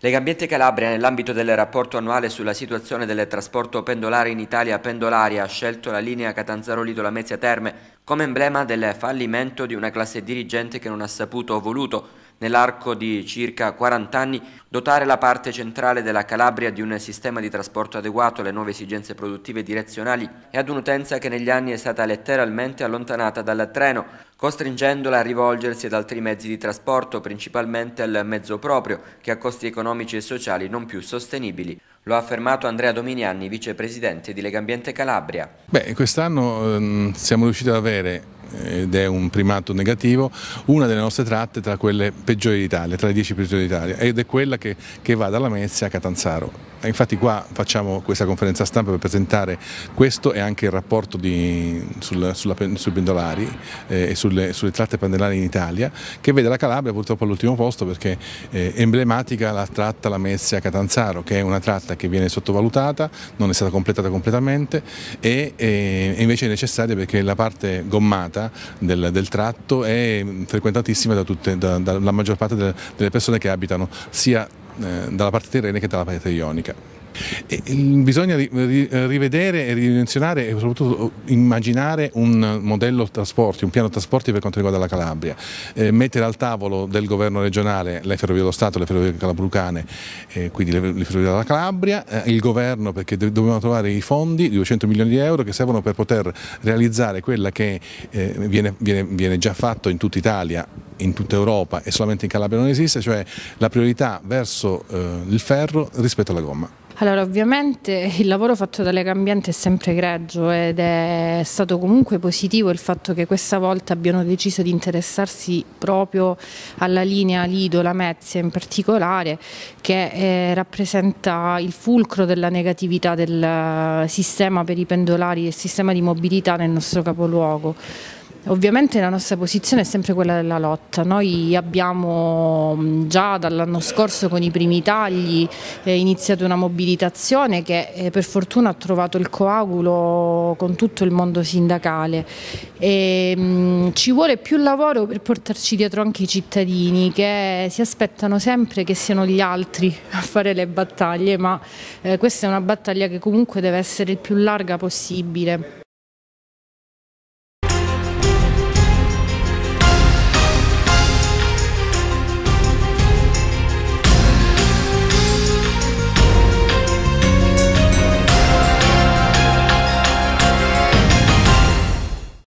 Legambiente Calabria, nell'ambito del rapporto annuale sulla situazione del trasporto pendolare in Italia, Pendolaria ha scelto la linea Catanzaro-Lidola Mezia Terme come emblema del fallimento di una classe dirigente che non ha saputo o voluto nell'arco di circa 40 anni dotare la parte centrale della Calabria di un sistema di trasporto adeguato alle nuove esigenze produttive direzionali e ad un'utenza che negli anni è stata letteralmente allontanata dal treno, costringendola a rivolgersi ad altri mezzi di trasporto, principalmente al mezzo proprio, che ha costi economici e sociali non più sostenibili. Lo ha affermato Andrea Dominiani, vicepresidente di Legambiente Calabria. Beh, quest'anno ehm, siamo riusciti ad avere ed è un primato negativo, una delle nostre tratte tra quelle peggiori d'Italia, tra le 10 peggiori d'Italia ed è quella che, che va dalla Lamezia a Catanzaro. Infatti qua facciamo questa conferenza stampa per presentare questo e anche il rapporto di, sul, sulla, sui pendolari eh, e sulle, sulle, tratte pendolari in Italia che vede la Calabria purtroppo all'ultimo posto perché eh, emblematica la tratta Lamezia-Catanzaro che è una tratta che viene sottovalutata, non è stata completata completamente e, eh, e invece è necessaria perché la parte gommata durata del, del tratto è frequentatissima da da, dalla maggior parte delle, delle persone che abitano sia eh, dalla parte tirrenica che dalla parte ionica. E mm, bisogna rivedere e ridimensionare e soprattutto oh, immaginare un modello trasporti, un piano trasporti per quanto riguarda la Calabria, eh, mettere al tavolo del governo regionale le ferrovie dello Stato, le ferrovie calabrucane, eh, quindi le, le, ferrovie della Calabria, eh, il governo perché dobbiamo trovare i fondi, 200 milioni di euro che servono per poter realizzare quella che eh, viene, viene, viene già fatto in tutta Italia in tutta Europa e solamente in Calabria non esiste, cioè la priorità verso eh, il ferro rispetto alla gomma. Allora, ovviamente il lavoro fatto da Lega Ambiente è sempre greggio ed è stato comunque positivo il fatto che questa volta abbiano deciso di interessarsi proprio alla linea Lido, lamezia in particolare, che eh, rappresenta il fulcro della negatività del eh, sistema per i pendolari, del sistema di mobilità nel nostro capoluogo. Ovviamente la nostra posizione è sempre quella della lotta, noi abbiamo mm, già dall'anno scorso con i primi tagli eh, iniziato una mobilitazione che eh, per fortuna ha trovato il coagulo con tutto il mondo sindacale. E, mm, ci vuole più lavoro per portarci dietro anche i cittadini che eh, si aspettano sempre che siano gli altri a fare le battaglie, ma questa è una battaglia che comunque deve essere il più larga possibile.